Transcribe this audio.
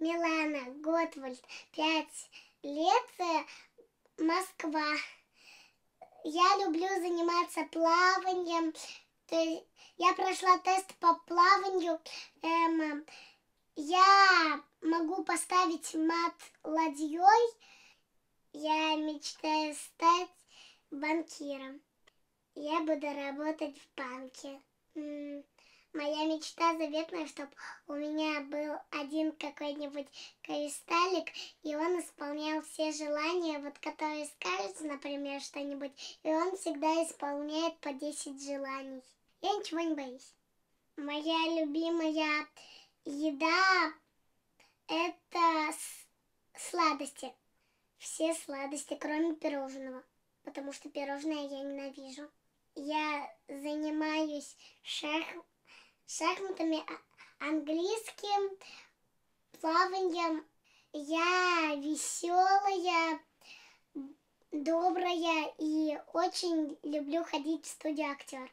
Милана Готвальд, пять лет, э, Москва. Я люблю заниматься плаванием. То есть я прошла тест по плаванию. Эм, я могу поставить мат ладьей. Я мечтаю стать банкиром. Я буду работать в банке. Моя мечта заветная, чтобы у меня был один какой-нибудь кристаллик, и он исполнял все желания, вот которые скажете, например, что-нибудь, и он всегда исполняет по 10 желаний. Я ничего не боюсь. Моя любимая еда – это сладости. Все сладости, кроме пирожного, потому что пирожное я ненавижу. Я занимаюсь шах... шахматами, а английским плаванием. Я веселая, добрая и очень люблю ходить в студию актер.